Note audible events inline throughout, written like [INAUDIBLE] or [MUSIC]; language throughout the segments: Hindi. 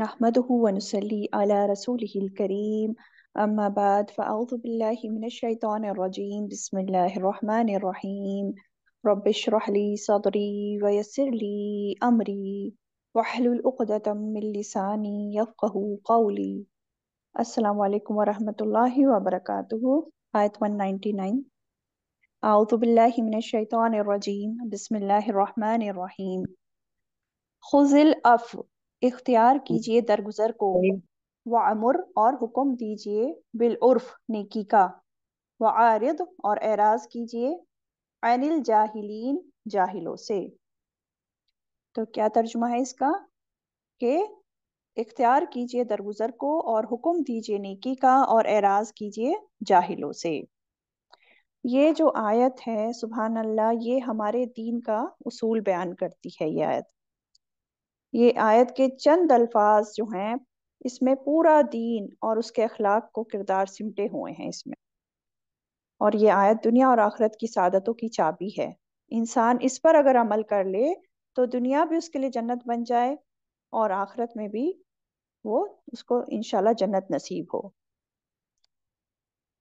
نحمده ونصلي على رسوله الكريم أما بعد فأعوذ بالله من الشيطان الرجيم بسم الله الرحمن الرحيم رب اشرح لي صدري ويسر لي أمري واحلل عقدة من لساني يفقه قولي السلام عليكم ورحمة الله وبركاته آية 199 أعوذ بالله من الشيطان الرجيم بسم الله الرحمن الرحيم خذ العفو इख्तियार हम्म। कीजिए दरगुजर को व अमर और हुक्म दीजिए बिल उर्फ नेकी का व आरद और एराज कीजिए अनिल जाहिलीन जाहिलों से तो क्या तर्जुमा है इसका के इख्तियार कीजिए दरगुजर को और हुक्म दीजिए नेकी का और एराज कीजिए जाहिलों से ये जो आयत है सुबहानल्ला अल्लाह ये हमारे दीन का उसूल बयान करती है ये आयत ये आयत के चंद अल्फाज जो हैं इसमें पूरा दीन और उसके अखलाक को किरदार सिमटे हुए हैं इसमें और ये आयत दुनिया और आखरत की सादतों की चाबी है इंसान इस पर अगर अमल कर ले तो दुनिया भी उसके लिए जन्नत बन जाए और आखरत में भी वो उसको इनशाला जन्नत नसीब हो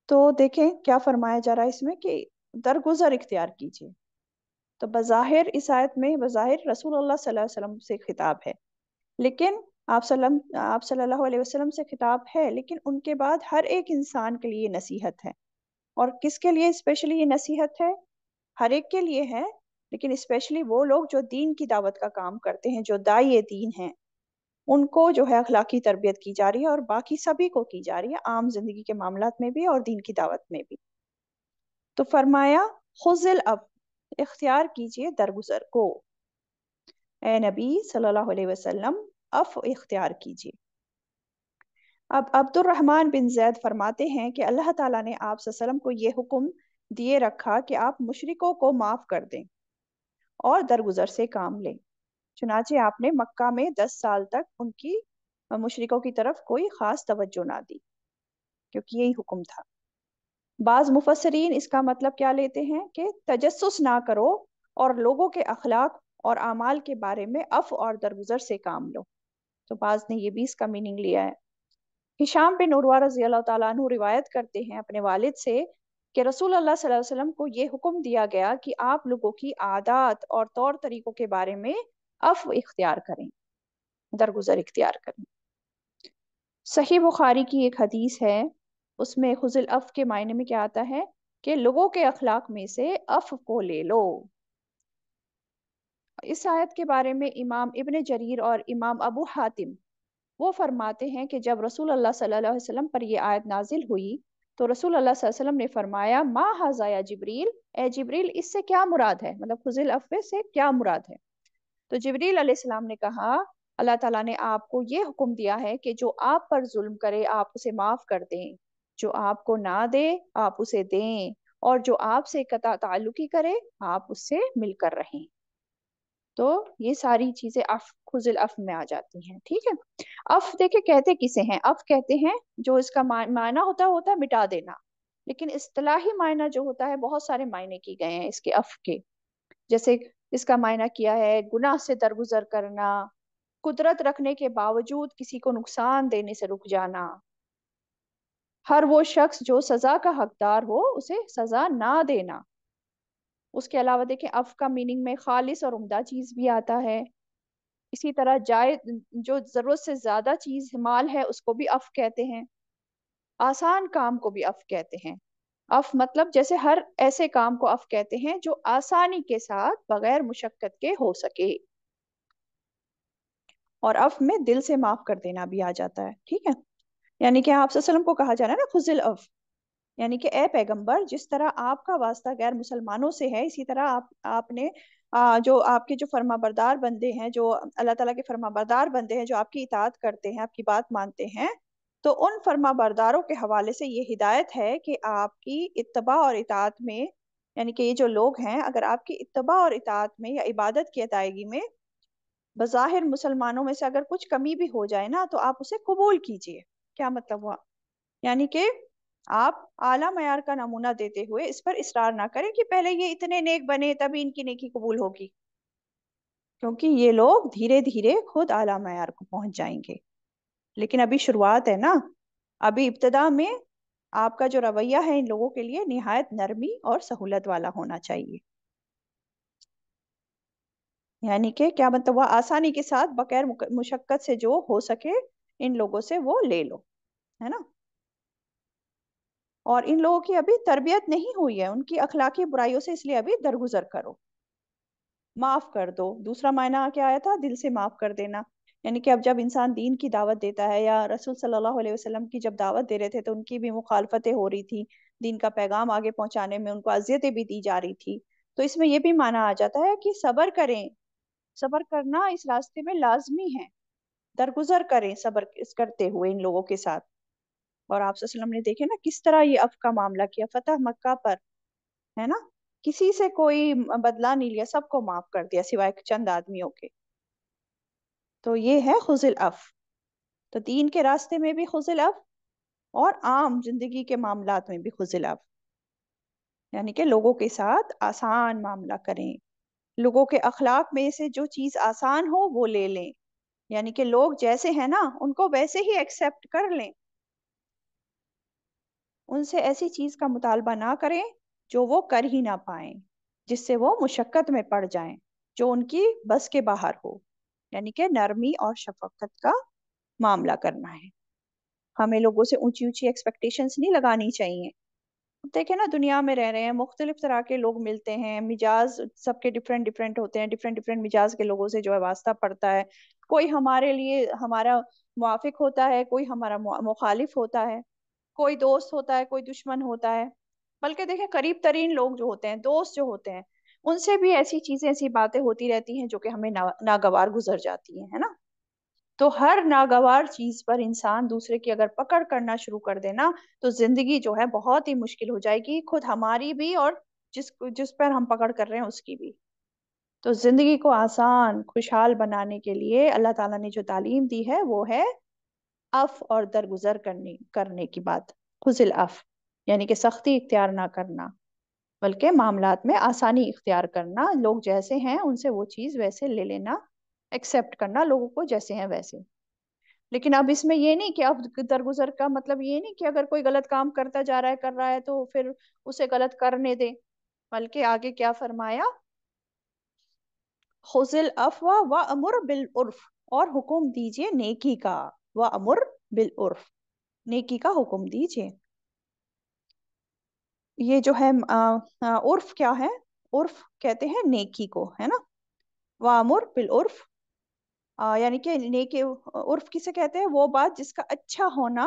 तो देखें क्या फरमाया जा रहा है इसमें कि दरगुजर इख्तियार कीजिए तो बज़ाहिर इस आयत में बज़ाहिर रसूल अल्लाह सल्लल्लाहु अलैहि वसल्लम से खिताब है लेकिन आप सल्लम आप सल्लल्लाहु अलैहि वसल्लम से खिताब है लेकिन उनके बाद हर एक इंसान के लिए नसीहत है और किसके लिए स्पेशली ये नसीहत है हर एक के लिए है लेकिन स्पेशली वो लोग जो दीन की दावत का काम करते हैं जो दाई दीन हैं उनको जो है अखलाकी तरबियत की जा रही है और बाकी सभी को की जा रही है आम जिंदगी के मामला में भी और दीन की दावत में भी तो फरमाया खुजिल अब इख्तियार कीजिए दरगुजर को ए नबी सल्लल्लाहु अलैहि वसल्लम अफ इख्तियार कीजिए अब रहमान बिन जैद फरमाते हैं कि अल्लाह ताला ने आप सल्लम को ये हुक्म दिए रखा कि आप मुशरिकों को माफ़ कर दें और दरगुजर से काम लें चुनाचे आपने मक्का में दस साल तक उनकी मुशरिकों की तरफ कोई ख़ास तवज्जो ना दी क्योंकि यही हुक्म था बाज मुफसरीन इसका मतलब क्या लेते हैं कि तजस ना करो और लोगों के अखलाक और अमाल के बारे में अफ और दरगुजर से काम लो तो बाज ने ये भी इसका मीनिंग लिया है हिशाम बिन उर्वा रजी अल्लाह तु रिवायत करते हैं अपने वालिद से कि रसूल अल्लाह वसल्लम को ये हुक्म दिया गया कि आप लोगों की आदात और तौर तरीकों के बारे में अफ इख्तियार करें दरगुजर इख्तियार करें सही बुखारी की एक हदीस है उसमें खुजिल अफ के मायने में क्या आता है कि लोगों के अखलाक में से अफ को ले लो इस आयत के बारे में इमाम इबन जरीर और इमाम अबू हातिम वो फरमाते हैं कि जब रसूल अल्लाह सल्लल्लाहु अलैहि वसल्लम पर यह आयत नाजिल हुई तो रसूल अल्लाह वसल्लम ने फरमाया मा हजाया जबरील ए जबरील इससे क्या मुराद है मतलब खुजल अफे से क्या मुराद है तो जबरीलम ने कहा अल्लाह ताला ने आपको ये हुक्म दिया है कि जो आप पर जुल्म करे आप उसे माफ़ कर दें जो आपको ना दे आप उसे दें और जो आपसे ताल्लुकी करे आप उससे मिलकर रहें तो ये सारी चीजें अफ खुजल अफ में आ जाती हैं ठीक है अफ देखे कहते किसे हैं अफ कहते हैं जो इसका मायना होता होता है मिटा देना लेकिन इस्तलाही मायना जो होता है बहुत सारे मायने किए गए हैं इसके अफ के जैसे इसका मायना किया है गुनाह से दरगुजर करना कुदरत रखने के बावजूद किसी को नुकसान देने से रुक जाना हर वो शख्स जो सजा का हकदार हो उसे सजा ना देना उसके अलावा देखें अफ का मीनिंग में खालिस और उम्दा चीज भी आता है इसी तरह जाय जो जरूरत से ज्यादा चीज माल है उसको भी अफ कहते हैं आसान काम को भी अफ कहते हैं अफ मतलब जैसे हर ऐसे काम को अफ कहते हैं जो आसानी के साथ बगैर मुशक्कत के हो सके और अफ में दिल से माफ कर देना भी आ जाता है ठीक है यानी कि आप को कहा जा रहा है ना खुजिल अफ यानी कि ए पैगंबर जिस तरह आपका वास्ता गैर मुसलमानों से है इसी तरह आप आपने आ, जो आपके जो फर्माबरदार बंदे हैं जो अल्लाह ताला के फर्माबरदार बंदे हैं जो आपकी इतात करते हैं आपकी बात मानते हैं तो उन फर्माबरदारों के हवाले से ये हिदायत है कि आपकी इतबा और इतात में यानी कि ये जो लोग हैं अगर आपकी इतबा और इतात में या इबादत की अदायगी में बज़ाहिर मुसलमानों में से अगर कुछ कमी भी हो जाए ना तो आप उसे कबूल कीजिए क्या मतलब हुआ यानी कि आप आला मैार का नमूना देते हुए इस पर इसरार ना करें कि पहले ये इतने नेक बने तभी इनकी नेकी कबूल होगी क्योंकि ये लोग धीरे धीरे खुद आला मैार को पहुंच जाएंगे लेकिन अभी शुरुआत है ना अभी इब्तदा में आपका जो रवैया है इन लोगों के लिए निहायत नरमी और सहूलत वाला होना चाहिए यानी कि क्या मतलब वह आसानी के साथ बगैर मुशक्कत से जो हो सके इन लोगों से वो ले लो है ना और इन लोगों की अभी तरबियत नहीं हुई है उनकी अखलाकी बुराइयों से इसलिए अभी दरगुजर करो माफ कर दो दूसरा मायना क्या आया था दिल से माफ कर देना यानी कि अब जब इंसान दीन की दावत देता है या रसूल सल्लल्लाहु अलैहि वसल्लम की जब दावत दे रहे थे तो उनकी भी मुखालफतें हो रही थी दीन का पैगाम आगे पहुंचाने में उनको अजियतें भी दी जा रही थी तो इसमें यह भी माना आ जाता है कि सबर करें सबर करना इस रास्ते में लाजमी है दरगुजर करें सबर करते हुए इन लोगों के साथ और आप ने देखे ना किस तरह ये अफ का मामला किया फतेह मक्का पर है ना किसी से कोई बदला नहीं लिया सबको माफ कर दिया सिवाय चंद आदमियों के तो ये है खुजिल अफ तो दीन के रास्ते में भी खुजिल अफ और आम जिंदगी के मामला में भी खुजिल अफ यानी कि लोगों के साथ आसान मामला करें लोगों के अखलाक में से जो चीज आसान हो वो ले लें यानी कि लोग जैसे हैं ना उनको वैसे ही एक्सेप्ट कर लें उनसे ऐसी चीज का मुतालबा ना करें जो वो कर ही ना पाए जिससे वो मुशक्कत में पड़ जाएं जो उनकी बस के बाहर हो यानी कि नरमी और शफकत का मामला करना है हमें लोगों से ऊंची ऊंची एक्सपेक्टेशंस नहीं लगानी चाहिए देखे ना दुनिया में रह रहे हैं मुख्तलिफ तरह के लोग मिलते हैं मिजाज सबके डिफरेंट डिफरेंट होते हैं डिफरेंट डिफरेंट मिजाज के लोगों से जो है वास्ता पड़ता है कोई हमारे लिए हमारा मुआफिक होता है कोई हमारा मुखालिफ होता है कोई दोस्त होता है कोई दुश्मन होता है बल्कि देखें करीब तरीन लोग जो होते हैं दोस्त जो होते हैं उनसे भी ऐसी चीजें ऐसी बातें होती रहती हैं जो कि हमें ना, नागवार गुजर जाती हैं है ना तो हर नागवार चीज पर इंसान दूसरे की अगर पकड़ करना शुरू कर देना तो जिंदगी जो है बहुत ही मुश्किल हो जाएगी खुद हमारी भी और जिस जिस पर हम पकड़ कर रहे हैं उसकी भी तो जिंदगी को आसान खुशहाल बनाने के लिए अल्लाह ताला ने जो तालीम दी है वो है अफ और दरगुजर करने करने की बात खुजिल अफ यानी कि सख्ती इख्तियार ना करना बल्कि मामला में आसानी इख्तियार करना लोग जैसे हैं उनसे वो चीज़ वैसे ले लेना एक्सेप्ट करना लोगों को जैसे हैं वैसे लेकिन अब इसमें ये नहीं कि अब दरगुजर का मतलब ये नहीं कि अगर कोई गलत काम करता जा रहा है कर रहा है तो फिर उसे गलत करने दे बल्कि आगे क्या फरमाया खुजिल अफवा व अमुर बिल उर्फ और हुक्म दीजिए नेकी का व अमुर बिल उर्फ नेकी का हुक्म दीजिए ये जो है आ, आ, उर्फ क्या है उर्फ कहते हैं नेकी को है ना वामुर बिल उर्फ यानी कि नेक उर्फ किसे कहते हैं वो बात जिसका अच्छा होना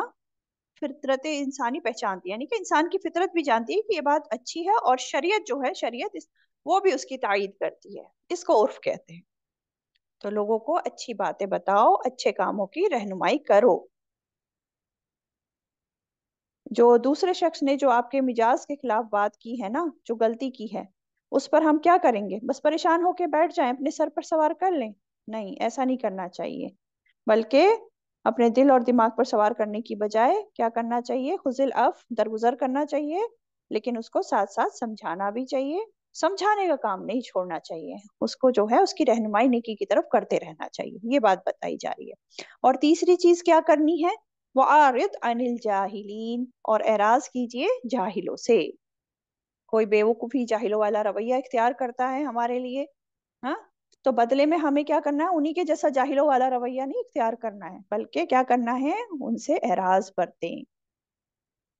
फितरत इंसानी पहचानती है यानी कि इंसान की फितरत भी जानती है कि ये बात अच्छी है और शरीयत जो है शरीयत वो भी उसकी तायद करती है इसको उर्फ कहते हैं तो लोगों को अच्छी बातें बताओ अच्छे कामों की रहनुमाई करो जो दूसरे शख्स ने जो आपके मिजाज के खिलाफ बात की है ना जो गलती की है उस पर हम क्या करेंगे बस परेशान होके बैठ जाएं अपने सर पर सवार कर लें नहीं ऐसा नहीं करना चाहिए बल्कि अपने दिल और दिमाग पर सवार करने की बजाय क्या करना चाहिए खुजिल अफ दरगुजर करना चाहिए लेकिन उसको साथ साथ समझाना भी चाहिए समझाने का काम नहीं छोड़ना चाहिए उसको जो है उसकी रहनुमाई निकी की तरफ करते रहना चाहिए ये बात बताई जा रही है और तीसरी चीज क्या करनी है वो आरत अनिल जाहिलीन और एराज कीजिए जाहिलों से कोई बेवकूफी जाहिलों वाला रवैया इख्तियार करता है हमारे लिए हाँ तो बदले में हमें क्या करना है उन्हीं के जैसा जाहिलों वाला रवैया नहीं इख्तियार करना है बल्कि क्या करना है उनसे एराज बरतें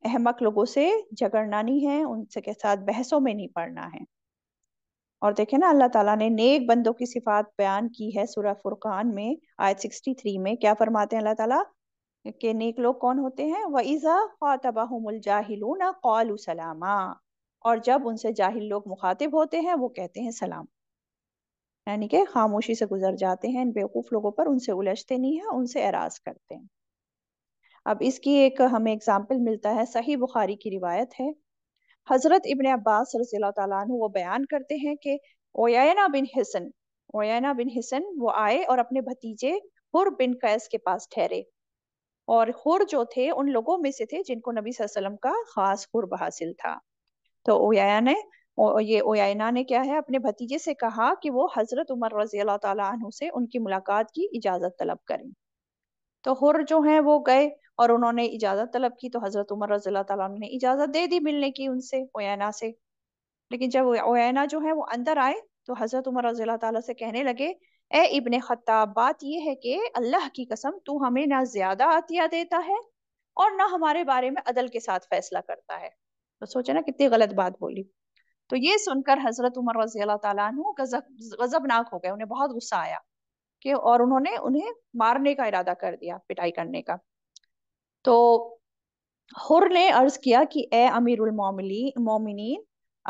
अहमक लोगों से झगड़ना नहीं है उनसे के साथ बहसों में नहीं पड़ना है और देखे ना अल्लाह ताला ने नेक बंदों की सिफात बयान की है सूरह फुरकान में आयत 63 में क्या फरमाते हैं अल्लाह ताला के नेक लोग कौन होते हैं वईज़ा ख़ातबाहुमुल जाहिलूना क़ालू सलामा और जब उनसे जाहिल लोग मुखातिब होते हैं वो कहते हैं सलाम यानी कि खामोशी से गुजर जाते हैं इन बेवकूफ़ लोगों पर उनसे उलझते नहीं हैं उनसे एराज करते हैं अब इसकी एक हमें एग्जाम्पल मिलता है सही बुखारी की रिवायत है हज़रत इबन अब्बास रजी वो बयान करते हैं कि ओयाना बिन हसन ओयाना बिन हसन वो आए और अपने भतीजे हुर बिन कैस के पास ठहरे और हुर जो थे उन लोगों में से थे जिनको नबी वसल्लम का खास हुर्ब हासिल था तो ओयाया ने और ये ओयना ने क्या है अपने भतीजे से कहा कि वो हजरत उमर रजी अल्लाह तु से उनकी मुलाकात की इजाजत तलब करें तो हुर जो है वो गए और उन्होंने इजाजत तलब की तो हजरत उमर रजी अल्लाह ने इजाजत दे दी मिलने की उनसे ओयना से लेकिन जब ओयना जो है वो अंदर आए तो हजरत उमर रजी अल्लाह से कहने लगे ए इबन खत्ताब बात यह है कि अल्लाह की कसम तू हमें ना ज्यादा आतिया देता है और ना हमारे बारे में अदल के साथ फैसला करता है तो सोचे ना कितनी गलत बात बोली तो ये सुनकर हजरत उमर रजी अल्लाह तु गजबनाक हो गए उन्हें बहुत गुस्सा आया कि और उन्होंने उन्हें मारने का इरादा कर दिया पिटाई करने का तो हुर ने अर्ज किया कि ए अमीर मोमिनीन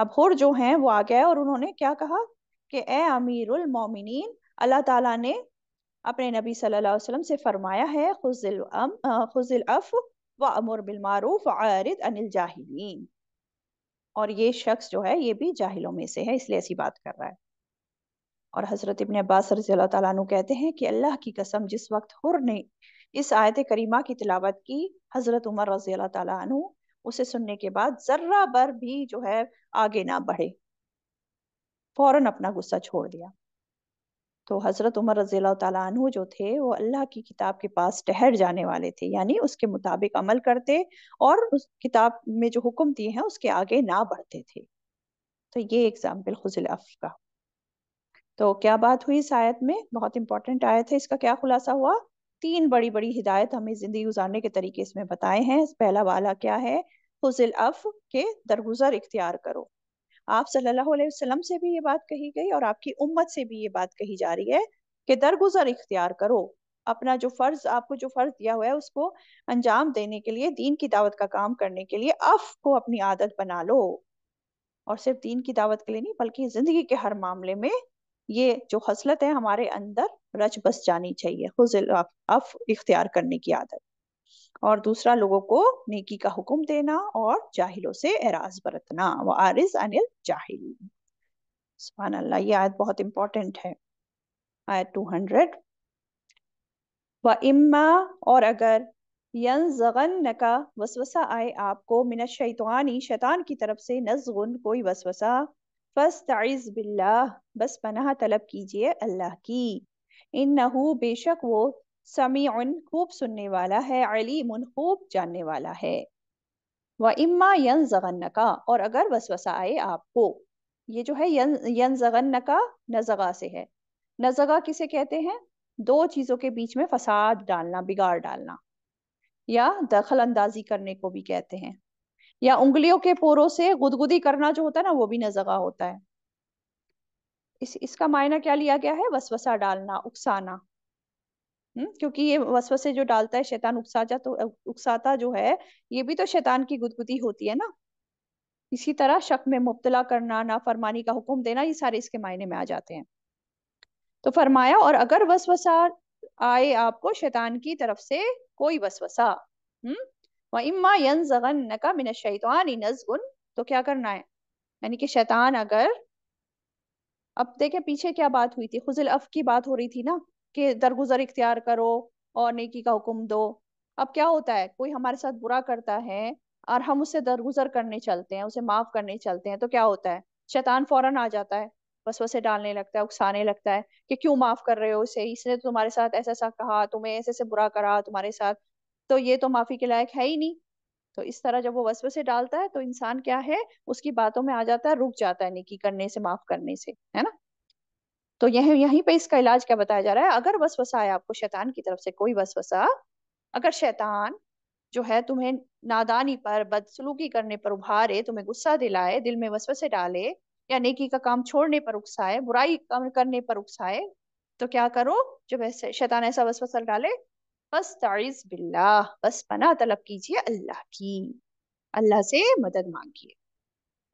अब हुर जो हैं वो आ गया और उन्होंने क्या कहा कि ए अमीर मोमिनीन अल्लाह ताला ने अपने नबी सल्लल्लाहु अलैहि वसल्लम से फरमाया है खुजिल अम खुजिल अफ व अमर बिल मारूफ आरिद अनिल जाहिलीन और ये शख्स जो है ये भी जाहिलों में से है इसलिए ऐसी बात कर रहा है और हज़रत इबन अब्बास रजी अल्लाह कहते हैं कि अल्लाह की कसम जिस वक्त हुर ने इस आयत करीमा की तिलावत की हज़रत उमर रजी अल्लाह तु उसे सुनने के बाद ज़र्रा बर भी जो है आगे ना बढ़े फौरन अपना गुस्सा छोड़ दिया तो हज़रत उमर रज़ी तु जो थे वो अल्लाह की किताब के पास ठहर जाने वाले थे यानी उसके मुताबिक अमल करते और उस किताब में जो हुक्म दिए हैं उसके आगे ना बढ़ते थे तो ये एग्जाम्पल अफ का तो क्या बात हुई इस आयत में बहुत इंपॉर्टेंट आयत है इसका क्या खुलासा हुआ तीन बड़ी बड़ी हिदायत हमें जिंदगी गुजारने के तरीके इसमें बताए हैं पहला वाला क्या है खुजल अफ के दरगुजर इख्तियार करो आप सल्लल्लाहु अलैहि वसल्लम से भी ये बात कही गई और आपकी उम्मत से भी ये बात कही जा रही है कि दरगुजर इख्तियार करो अपना जो फर्ज आपको जो फर्ज दिया हुआ है उसको अंजाम देने के लिए दीन की दावत का काम करने के लिए अफ को अपनी आदत बना लो और सिर्फ दीन की दावत के लिए नहीं बल्कि जिंदगी के हर मामले में ये जो हसलत है हमारे अंदर रच बस जानी चाहिए खुजल अफ इख्तियार करने की आदत और दूसरा लोगों को नेकी का हुक्म देना और जाहिलों से एराज बरतना वो आरिज अनिल जाहिल सुबहान अल्लाह ये आयत बहुत इंपॉर्टेंट है आयत 200 व इम्मा और अगर यन जगन नका वसवसा आए आपको मिनत शैतानी शैतान की तरफ से नजगुन कोई वसवसा बस ताइज बिल्ला बस पनाह तलब कीजिए अल्लाह की इन नहू बेशक वो समी उन खूब सुनने वाला है अलीम खूब जानने वाला है व इम्मा यन जगन्न का और अगर वसवसा आए आपको ये जो है यन यन जगन्न का नजगा से है नजगा किसे कहते हैं दो चीज़ों के बीच में फसाद डालना बिगाड़ डालना या दखल अंदाजी करने को भी कहते हैं या उंगलियों के पोरों से गुदगुदी करना जो होता है ना वो भी नजगा होता है इस इसका मायना क्या लिया गया है वसवसा डालना उकसाना हम्म, क्योंकि ये वसवसे जो डालता है शैतान उकसाता तो उकसाता जो है ये भी तो शैतान की गुदगुदी होती है ना इसी तरह शक में मुबतला करना नाफरमानी का हुक्म देना ये सारे इसके मायने में आ जाते हैं तो फरमाया और अगर वसवसा आए आपको शैतान की तरफ से कोई वसवसा हम्म इम्मा यन का मिन शैतान नजगुन तो क्या करना है यानी कि शैतान अगर अब देखे पीछे क्या बात हुई थी खुजल अफ की बात हो रही थी ना कि दरगुजर इख्तियार करो और नेकी का हुक्म दो अब क्या होता है कोई हमारे साथ बुरा करता है और हम उससे दरगुजर करने चलते हैं उसे माफ करने चलते हैं तो क्या होता है शैतान फौरन आ जाता है बस वैसे डालने लगता है उकसाने लगता है कि क्यों माफ कर रहे हो उसे इसने तो तुम्हारे साथ ऐसा ऐसा कहा तुम्हें ऐसे ऐसे बुरा करा तुम्हारे साथ तो ये तो माफी के लायक है ही नहीं तो इस तरह जब वो वसवे से डालता है तो इंसान क्या है उसकी बातों में आ जाता है रुक जाता है निकी करने से माफ करने से है ना तो यह यहीं पे इसका इलाज क्या बताया जा रहा है अगर वसवसा है आपको शैतान की तरफ से कोई वसवसा अगर शैतान जो है तुम्हें नादानी पर बदसलूकी करने पर उभारे तुम्हें गुस्सा दिलाए दिल में वसवसे डाले या नेकी का काम छोड़ने पर उकसाए बुराई कम करने पर उकसाए तो क्या करो जब ऐसे शैतान ऐसा वसवसा डाले बस तारीज बिल्ला बस पना तलब कीजिए अल्लाह की अल्लाह से मदद मांगिए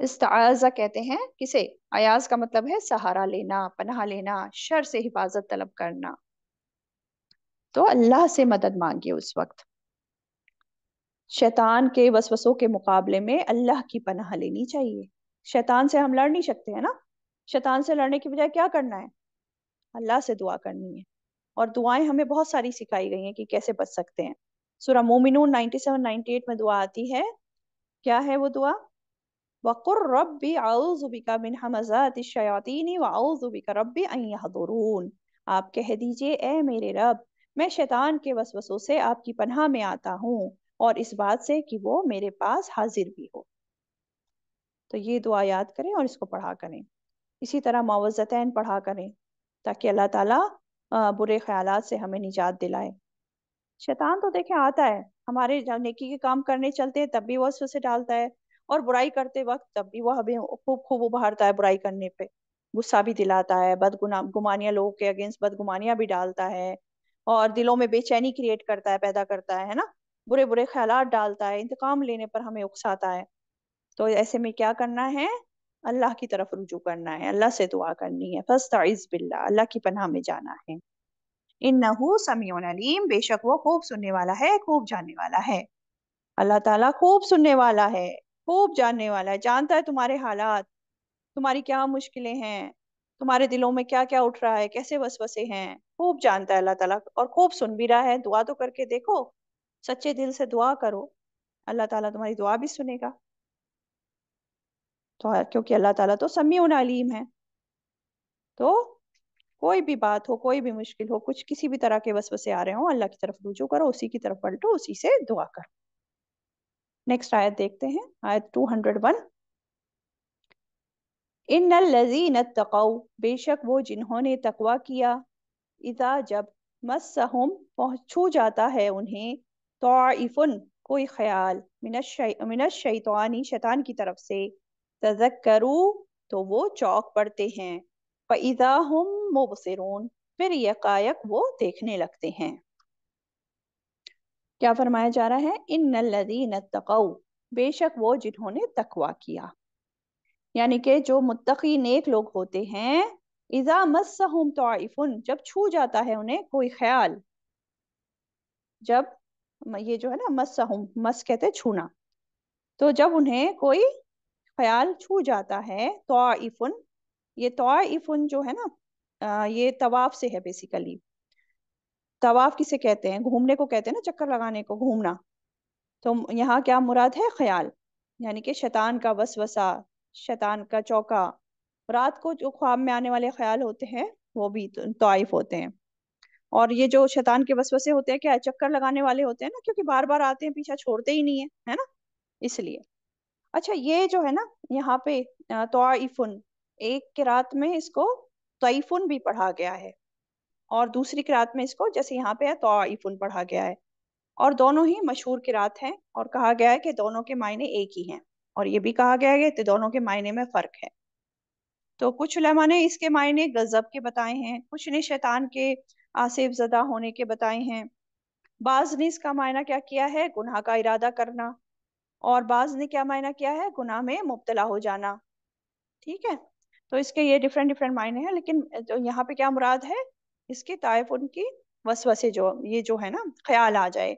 इस्ताजा कहते हैं किसे अयाज का मतलब है सहारा लेना पनाह लेना शर से हिफाजत तलब करना तो अल्लाह से मदद मांगिए उस वक्त शैतान के वसवसों के मुकाबले में अल्लाह की पनाह लेनी चाहिए शैतान से हम लड़ नहीं सकते हैं ना शैतान से लड़ने की बजाय क्या करना है अल्लाह से दुआ करनी है और दुआएं हमें बहुत सारी सिखाई गई हैं कि कैसे बच सकते हैं सुरा सेवन नाइनटी एट में दुआ आती है क्या है वो दुआ ربي اعوذ بك من همزات الشياطين واعوذ بك ربي ان يحضرون आप कह दीजिए ए मेरे रब मैं शैतान के वसवसों से आपकी पनाह में आता हूँ और इस बात से कि वो मेरे पास हाजिर भी हो तो ये दुआ याद करें और इसको पढ़ा करें इसी तरह मुआवज़तैन पढ़ा करें ताकि अल्लाह ताला बुरे ख्याल से हमें निजात दिलाए शैतान तो देखें आता है हमारे नेकी के काम करने चलते हैं तब भी वो उसे डालता है और बुराई करते वक्त तब भी वह हमें खूब खूब उभारता है बुराई करने पे गुस्सा भी दिलाता है बदगुना गुमानिया लोगों के अगेंस्ट बदगुमानिया भी डालता है और दिलों में बेचैनी क्रिएट करता है पैदा करता है है ना बुरे बुरे ख्याल डालता है इंतकाम लेने पर हमें उकसाता है तो ऐसे में क्या करना है अल्लाह की तरफ रुजू करना है अल्लाह से दुआ करनी है फस्ताइज बिल्ला अल्लाह की पनाह में जाना है इन समीन बेशक वो खूब सुनने वाला है खूब जानने वाला है अल्लाह ताला खूब सुनने वाला है खूब जानने वाला है जानता है तुम्हारे हालात तुम्हारी क्या मुश्किलें हैं तुम्हारे दिलों में क्या क्या उठ रहा है कैसे बसे हैं खूब जानता है अल्लाह ताला और खूब सुन भी रहा है दुआ तो करके देखो सच्चे दिल से दुआ करो अल्लाह ताला तुम्हारी दुआ भी सुनेगा तो क्योंकि अल्लाह ताला तो समी अलीम है तो कोई भी बात हो कोई भी मुश्किल हो कुछ किसी भी तरह के वसवसे आ रहे हो अल्लाह की तरफ रुझू करो उसी की तरफ पलटो उसी से दुआ करो नेक्स्ट आयत देखते हैं आयत टू हंड्रेड वन इन लजीन तकऊ बेशक वो जिन्होंने तकवा किया इदा जब मसहुम छू जाता है उन्हें तो इफुन कोई ख्याल मिनत शैतानी शैतान की तरफ से तजक तजक्करू तो वो चौक पड़ते हैं फिर यकायक वो देखने लगते हैं क्या फरमाया जा रहा है इन लदीन तकऊ बेशक वो जिन्होंने तकवा किया यानी कि जो मुतकी नेक लोग होते हैं इजा मसहुम तो जब छू जाता है उन्हें कोई ख्याल जब ये जो है ना मसहुम मस कहते छूना तो जब उन्हें कोई ख्याल छू जाता है तो ये तो जो है ना ये तवाफ से है बेसिकली तवाफ किसे कहते हैं घूमने को कहते हैं ना चक्कर लगाने को घूमना तो यहाँ क्या मुराद है ख्याल यानी कि शैतान का वसवसा शैतान का चौका रात को जो ख्वाब में आने वाले ख्याल होते हैं वो भी तोइफ होते हैं और ये जो शैतान के वसवसे होते हैं क्या चक्कर लगाने वाले होते हैं ना क्योंकि बार बार आते हैं पीछा छोड़ते ही नहीं है है ना इसलिए अच्छा ये जो है ना यहाँ पे तोइफुन एक के रात में इसको तोइफुन भी पढ़ा गया है और दूसरी किरात में इसको जैसे यहाँ पे है तो आईफुन पढ़ा गया है और दोनों ही मशहूर किरात हैं और कहा गया है कि दोनों के मायने एक ही हैं और ये भी कहा गया है कि दोनों के मायने में फ़र्क है तो कुछ लमा ने इसके मायने गजब के बताए हैं कुछ ने शैतान के आसिफ जदा होने के बताए हैं बाज ने इसका मायना क्या किया है गुनाह का इरादा करना और बाज ने क्या मायना किया है गुनाह में मुबतला हो जाना ठीक है तो इसके ये डिफरेंट डिफरेंट मायने हैं लेकिन तो यहाँ पे क्या मुराद है इसके तायफ उनकी वसवसे जो ये जो है ना ख्याल आ जाए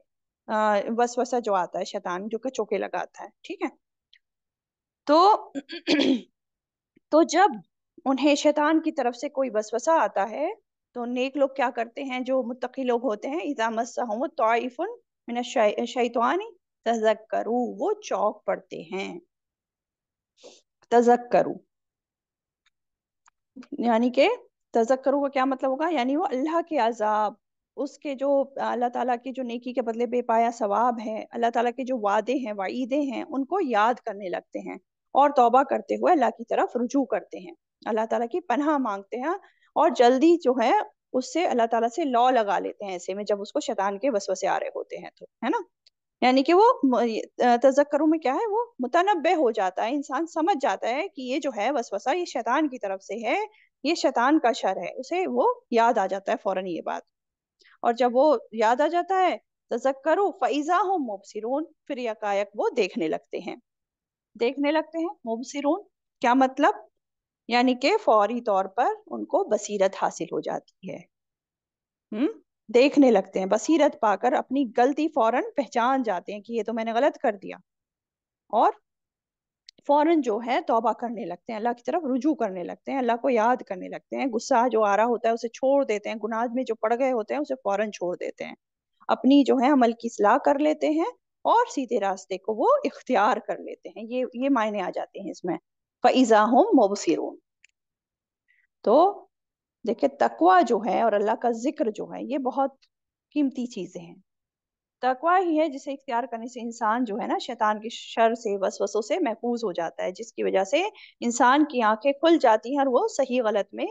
वसवसा जो आता है शैतान जो कि चौके लगाता है ठीक है तो [CLEARS THROAT] तो जब उन्हें शैतान की तरफ से कोई वसवसा आता है तो नेक लोग क्या करते हैं जो मुतकी लोग होते हैं इजा मस्साहम तजक करू वो चौक पड़ते हैं तजक करू यानी के तजक्करों का क्या मतलब होगा यानी वो अल्लाह के अजाब उसके जो अल्लाह ताला की जो नेकी के बदले बेपाया सवाब है अल्लाह ताला के जो वादे हैं वाइदे हैं उनको याद करने लगते हैं और तौबा करते हुए अल्लाह की तरफ रुजू करते हैं अल्लाह ताला की पनाह मांगते हैं और जल्दी जो है उससे अल्लाह ताला से लॉ लगा लेते हैं ऐसे में जब उसको शैतान के वसवसे आ रहे होते हैं तो है ना यानी कि वो तजक्करों में क्या है वो मुतनबे हो जाता है इंसान समझ जाता है कि ये जो है वसवसा ये शैतान की तरफ से है ये शैतान का शर है उसे वो याद आ जाता है फौरन ये बात और जब वो याद आ जाता है तजक करो फैजा हो मुबसिरून फिर यकायक वो देखने लगते हैं देखने लगते हैं मुबसिरून क्या मतलब यानी के फौरी तौर पर उनको बसीरत हासिल हो जाती है हम्म देखने लगते हैं बसीरत पाकर अपनी गलती फौरन पहचान जाते हैं कि ये तो मैंने गलत कर दिया और फौरन जो है तौबा करने लगते हैं अल्लाह की तरफ रुजू करने लगते हैं अल्लाह को याद करने लगते हैं गुस्सा जो आ रहा होता है उसे छोड़ देते हैं गुनाह में जो पड़ गए होते हैं उसे फौरन छोड़ देते हैं अपनी जो है अमल की सलाह कर लेते हैं और सीधे रास्ते को वो इख्तियार कर लेते हैं ये ये मायने आ जाते हैं इसमें फ़ैज़ा हम मुबसरून तो देखिये तकवा जो है और अल्लाह का जिक्र जो है ये बहुत कीमती चीज़ें हैं तकवा ही है जिसे इख्तियार करने से इंसान जो है ना शैतान के शर से वसवसों से महफूज हो जाता है जिसकी वजह से इंसान की आंखें खुल जाती हैं और वो सही गलत में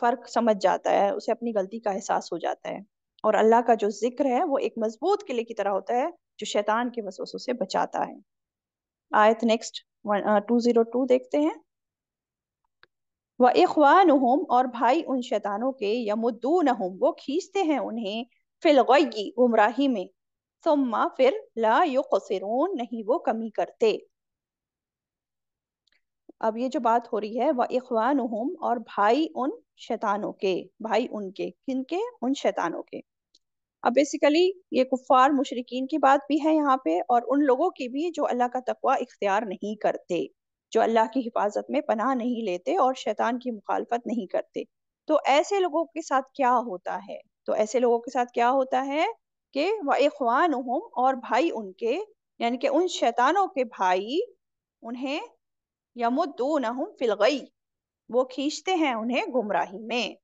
फर्क समझ जाता है उसे अपनी गलती का एहसास हो जाता है और अल्लाह का जो जिक्र है वो एक मजबूत किले की तरह होता है जो शैतान के वसवसों से बचाता है आयत नेक्स्ट टू जीरो टू देखते हैं व इखवान और भाई उन शैतानों के यमुद्दून वो खींचते हैं उन्हें फिलगैगी गुमराही में सुम्मा फिर ला कसरून नहीं वो कमी करते अब ये जो बात हो रही है वह इखवान और भाई उन शैतानों के भाई उनके किनके उन शैतानों के अब बेसिकली ये कुफार मुशरकिन की बात भी है यहाँ पे और उन लोगों की भी जो अल्लाह का तकवा इख्तियार नहीं करते जो अल्लाह की हिफाजत में पनाह नहीं लेते और शैतान की मुखालफत नहीं करते तो ऐसे लोगों के साथ क्या होता है तो ऐसे लोगों के साथ क्या होता है के वान और भाई उनके यानी कि उन शैतानों के भाई उन्हें यमुद्दूनहुम फिल वो खींचते हैं उन्हें गुमराही में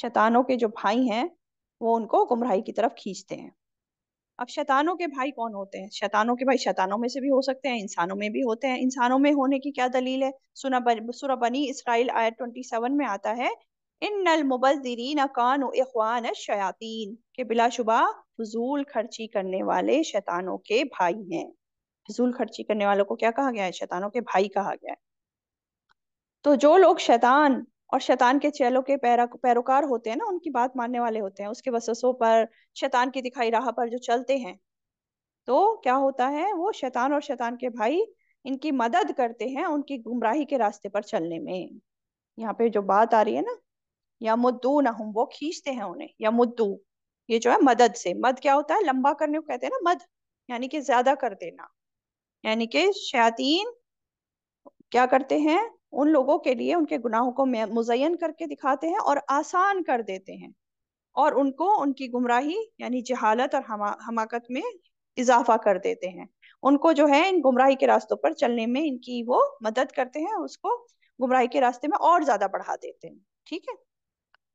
शैतानों के जो भाई हैं वो उनको गुमराही की तरफ खींचते हैं अब शैतानों के भाई कौन होते हैं शैतानों के भाई शैतानों में से भी हो सकते हैं इंसानों में भी होते हैं इंसानों में होने की क्या दलील है सुना बनी इसराइल आयत ट्वेंटी में आता है इन कान इखवान शयातीन के बिलाशुबा फजूल खर्ची करने वाले शैतानों के भाई हैं फजूल खर्ची करने वालों को क्या कहा गया है शैतानों के भाई कहा गया है तो जो लोग शैतान और शैतान के चेलों के पैरा पैरोकार होते हैं ना उनकी बात मानने वाले होते हैं उसके वसवसों पर शैतान की दिखाई राह पर जो चलते हैं तो क्या होता है वो शैतान और शैतान के भाई इनकी मदद करते हैं उनकी गुमराही के रास्ते पर चलने में यहाँ पे जो बात आ रही है ना या मुद्दू ना हम वो खींचते हैं उन्हें या मुद्दू ये जो है मदद से मद क्या होता है लंबा करने को कहते हैं ना मद यानी कि ज्यादा कर देना यानी कि शयातीन क्या करते हैं उन लोगों के लिए उनके गुनाहों को मुजयन करके दिखाते हैं और आसान कर देते हैं और उनको उनकी गुमराही यानी जहालत और हमा हमाकत में इजाफा कर देते हैं उनको जो है इन गुमराही के रास्तों पर चलने में इनकी वो मदद करते हैं उसको गुमराही के रास्ते में और ज्यादा बढ़ा देते हैं ठीक है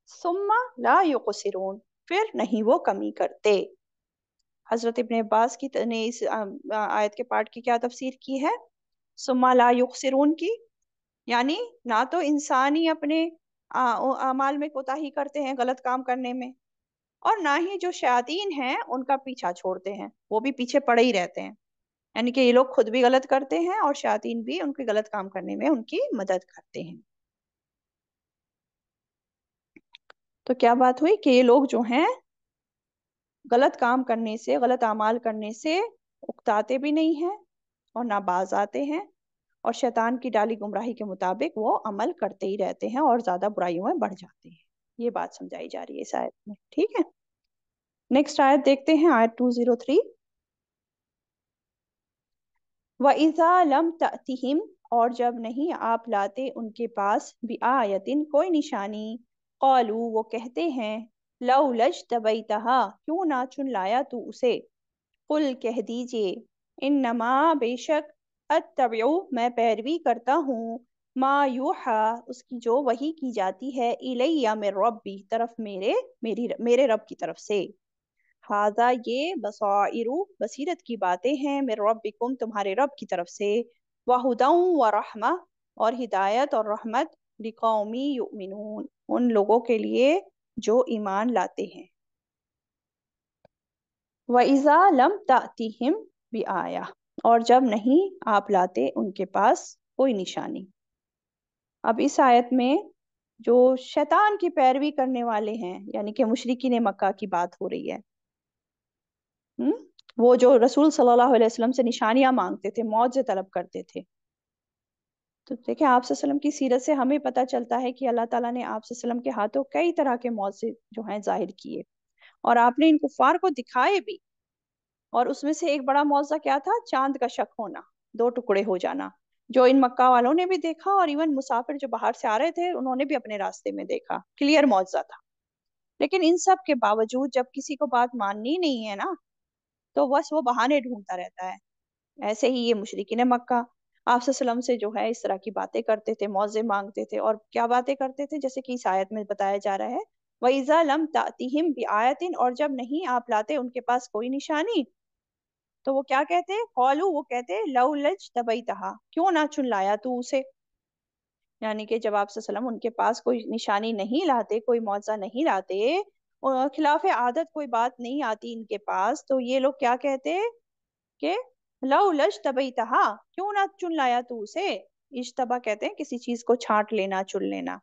सुम्मा ला युकसरून फिर नहीं वो कमी करते हज़रत इबन अब्बास की ने इस आयत के पाठ की क्या तफसीर की है सुम्मा ला युकसरून की यानी ना तो इंसान ही अपने अमाल में कोताही करते हैं गलत काम करने में और ना ही जो शयातीन हैं उनका पीछा छोड़ते हैं वो भी पीछे पड़े ही रहते हैं यानी कि ये लोग खुद भी गलत करते हैं और शयातीन भी उनके गलत काम करने में उनकी मदद करते हैं तो क्या बात हुई कि ये लोग जो हैं गलत काम करने से गलत अमाल करने से उकताते भी नहीं हैं और ना बाज आते हैं और शैतान की डाली गुमराही के मुताबिक वो अमल करते ही रहते हैं और ज्यादा बुराइयों में बढ़ जाते हैं ये बात समझाई जा रही है इस आयत में ठीक है नेक्स्ट आयत देखते हैं आयत टू जीरो थ्री वईजा लम तहिम और जब नहीं आप लाते उनके पास भी आयतिन कोई निशानी कौलू वो कहते हैं लव लज दबई तहा क्यों ना चुन लाया तू उसे कुल कह दीजिए इन नमा बेशक अतब्यु मैं पैरवी करता हूँ मायूहा उसकी जो वही की जाती है इलैया मेरे रब्बी तरफ मेरे मेरी मेरे रब की तरफ से हाजा ये बसाइरु बसीरत की बातें हैं मेरे कुम तुम्हारे रब की तरफ से वाहुदा व रहमा और हिदायत और रहमत लिकौमी युमिनून उन लोगों के लिए जो ईमान लाते हैं वम लम भी आया और जब नहीं आप लाते उनके पास कोई निशानी अब इस आयत में जो शैतान की पैरवी करने वाले हैं यानी कि मुशरकी ने मक्का की बात हो रही है हुँ? हम्म, वो जो रसूल सल्लल्लाहु अलैहि वसल्लम से निशानियां मांगते थे मौत से तलब करते थे तो देखिये आप वसल्लम की सीरत से हमें पता चलता है कि अल्लाह ताला ने आप के हाथों कई तरह के मौजे जो हैं जाहिर किए और आपने इन कुफार को दिखाए भी और उसमें से एक बड़ा मुआवजा क्या था चांद का शक होना दो टुकड़े हो जाना जो इन मक्का वालों ने भी देखा और इवन मुसाफिर जो बाहर से आ रहे थे उन्होंने भी अपने रास्ते में देखा क्लियर मुआवजा था लेकिन इन सब के बावजूद जब किसी को बात माननी नहीं है ना तो बस वो बहाने ढूंढता रहता है ऐसे ही ये मुशरकिन मक्का आप सल्लम से जो है इस तरह की बातें करते थे मौजे मांगते थे और क्या बातें करते थे जैसे कि इस आयत में बताया जा रहा है वईजा लम तातिहिम भी आयतिन और जब नहीं आप लाते उनके पास कोई निशानी तो वो क्या कहते हैं कौलू वो कहते हैं लव दबई तहा क्यों ना चुन लाया तू उसे यानी कि जब आप सलम उनके पास कोई निशानी नहीं लाते कोई मुआवजा नहीं लाते खिलाफ आदत कोई बात नहीं आती इनके पास तो ये लोग क्या कहते के लव लज तबई तहा क्यों ना चुन लाया तू उसे इश्तबा कहते हैं किसी चीज को छाट लेना चुन लेना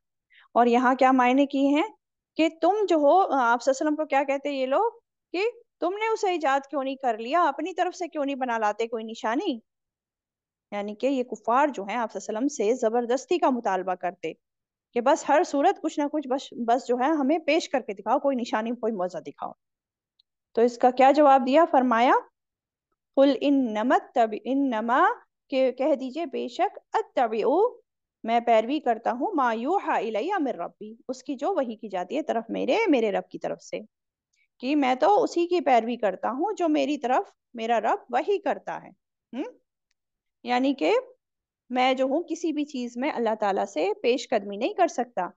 और यहाँ क्या मायने किए हैं कि तुम जो हो आप ससलम को क्या कहते हैं ये लोग कि तुमने उसे ईजाद क्यों नहीं कर लिया अपनी तरफ से क्यों नहीं बना लाते कोई निशानी यानी कि ये कुफार जो है आप ससलम से जबरदस्ती का मुतालबा करते कि बस हर सूरत कुछ ना कुछ बस बस जो है हमें पेश करके दिखाओ कोई निशानी कोई मौजा दिखाओ तो इसका क्या जवाब दिया फरमाया कुल इन नमत तब इन नमा के कह दीजिए बेशक अतबो मैं पैरवी करता हूँ मायू हाइलैया मिर रब्बी उसकी जो वही की जाती है तरफ मेरे मेरे रब की तरफ से कि मैं तो उसी की पैरवी करता हूँ जो मेरी तरफ मेरा रब वही करता है हम्म यानी कि मैं जो हूँ किसी भी चीज में अल्लाह ताला से पेश कदमी नहीं कर सकता